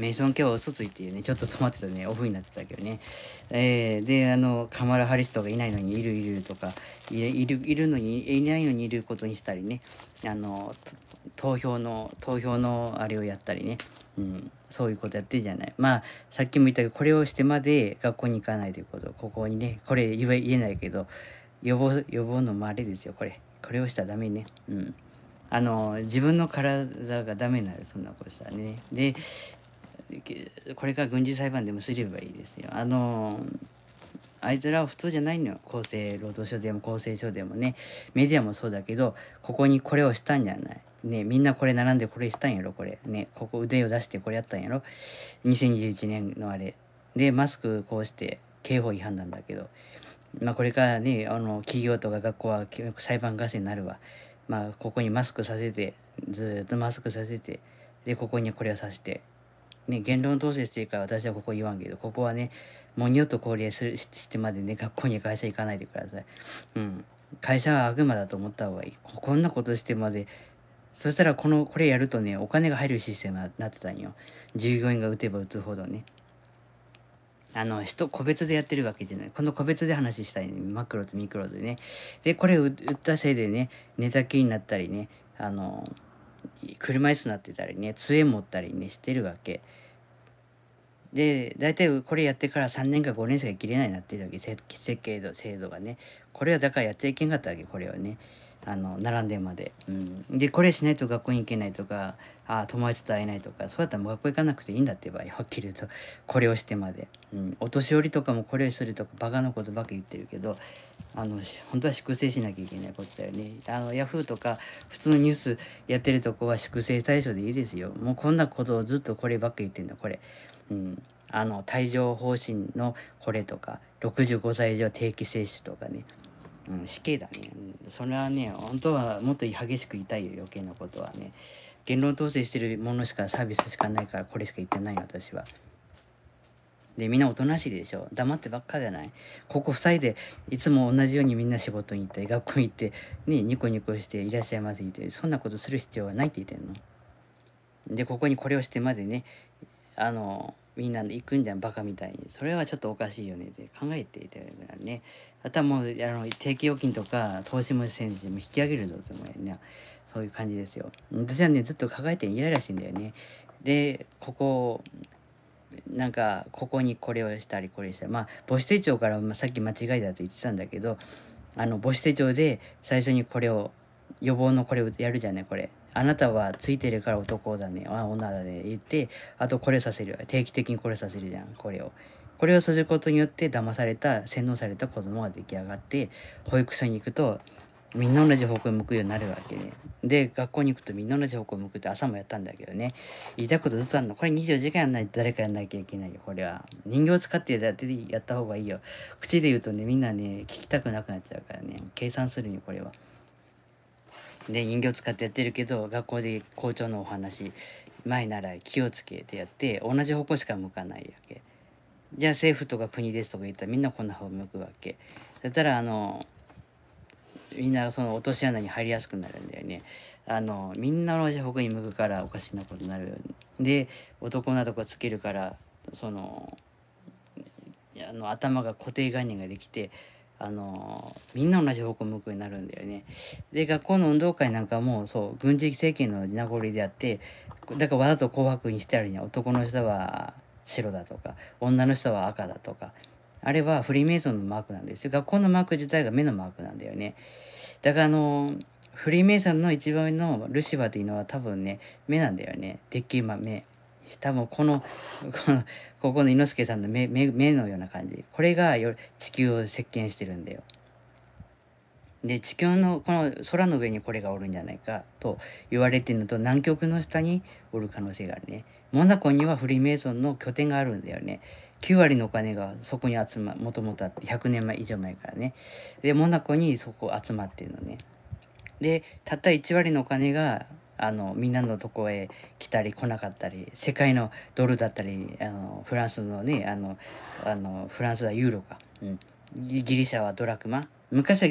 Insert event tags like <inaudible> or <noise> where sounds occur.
メイソン・今日嘘ついてね、ちょっと止まってたね、オフになってたけどね。えー、で、あの、カマラ・ハリスとかいないのにいるいるとか、いる、いるのに、いないのにいることにしたりね、あの、投票の、投票のあれをやったりね、うん、そういうことやってるじゃない。まあ、さっきも言ったけど、これをしてまで学校に行かないということ、ここにね、これ言え言えないけど、予防、予防のまれですよ、これ。これをしたらダメね。うん。あの自分の体がダメになるそんなことしたらねでこれから軍事裁判でもすればいいですよ。あのあいつらは普通じゃないのよ厚生労働省でも厚生省でもねメディアもそうだけどここにこれをしたんじゃないねみんなこれ並んでこれしたんやろこれねここ腕を出してこれやったんやろ2021年のあれでマスクこうして刑法違反なんだけどまあこれからねあの企業とか学校は裁判合戦になるわまあここにマスクさせてずっとマスクさせてでここにこれをさせてね、言論統制してるから私はここ言わんけど、ここはね、もう二度と交流するしてまでね、学校に会社行かないでください。うん。会社は悪魔だと思った方がいい。こんなことしてまで、そしたらこの、これやるとね、お金が入るシステムになってたんよ。従業員が打てば打つほどね。あの人個別でやってるわけじゃないこの個別で話したいねマクロとミクロでねでこれ売ったせいでね寝たきりになったりねあの車椅子になってたりね杖持ったりねしてるわけで大体これやってから3年か5年しか生きれないなっていう時設計度制度がねこれはだからやっていけんかったわけこれはねあの並んでまで、うん、でこれしないと学校に行けないとかあ友達と会えないとかそうやったらもう学校行かなくていいんだって場合はっきり言うとこれをしてまで、うん、お年寄りとかもこれをするとかバカなことばっか言ってるけどあの本当は粛清しなきゃいけないことだよねあのヤフーとか普通のニュースやってるとこは粛清対象でいいですよもうこんなことをずっとこればっか言ってんだこれ。うん、あの帯状疱疹のこれとか65歳以上定期接種とかね、うん、死刑だね、うん、それはね本当はもっと激しく痛いよ余計なことはね言論統制してるものしかサービスしかないからこれしか言ってない私は。でみんなおとなしいでしょ黙ってばっかじゃないここ塞いでいつも同じようにみんな仕事に行って学校に行ってねニコニコして「いらっしゃいませ」ってそんなことする必要はないって言ってんの。でここにこれをしてまでねあのみんなで行くんじゃんバカみたいにそれはちょっとおかしいよねって考えていただからねあとはもうあの定期預金とか投資もせんしも引き上げるのって思うよねそういう感じですよ私はねずっと抱えてイライラしいんだよねでここなんかここにこれをしたりこれしたりまあ母子手帳からさっき間違いだと言ってたんだけどあの母子手帳で最初にこれを予防のこれをやるじゃないこれあなたはついてるから男だね、あ女だね、言って、あとこれさせる。定期的にこれさせるじゃん、これを。これをすることによって騙された、洗脳された子供が出来上がって、保育所に行くと、みんな同じ方向に向くようになるわけね。で、学校に行くとみんな同じ方向に向くって朝もやったんだけどね。言いたいことずつあるの。これ24時間やんないと誰かやんなきゃいけないよ、これは。人形使ってやってやった方がいいよ。口で言うとね、みんなね、聞きたくなくなっちゃうからね。計算するよ、これは。で人形使ってやってるけど学校で校長のお話前なら気をつけてやって同じ方向しか向かないわけじゃあ政府とか国ですとか言ったらみんなこんな方向くわけそしたらあのみんなその落とし穴に入りやすくなるんだよねあのみんな同じ方向に向くからおかしなことになるで男なとこつけるからそのあの頭が固定概念ができてあのみんな同じ方向向くになるんだよね。で学校の運動会なんかもそう軍事政権の名残であってだからわざと紅白にしてあるには男の人は白だとか女の人は赤だとかあれはフリーメイソンのマークなんですよ学校のマーク自体が目のマークなんだよね。だからあのフリーメイソンの一番のルシファーいうのは多分ね目なんだよねでっきり目。多分このこの <laughs> ここの猪之助さんの目目目のような感じこれがよ地球を席巻してるんだよ。で地球のこの空の上にこれがおるんじゃないかと言われてるのと南極の下におる可能性があるね。モナコにはフリーメイソンの拠点があるんだよね。9割のお金がそこに集まもともとあって100年前以上前からね。でモナコにそこ集まってるのね。でたった1割のお金があのみんなのとこへ来たり来なかったり世界のドルだったりあのフランスのねあのあのフランスはユーロか、うん、ギリシャはドラクマ昔は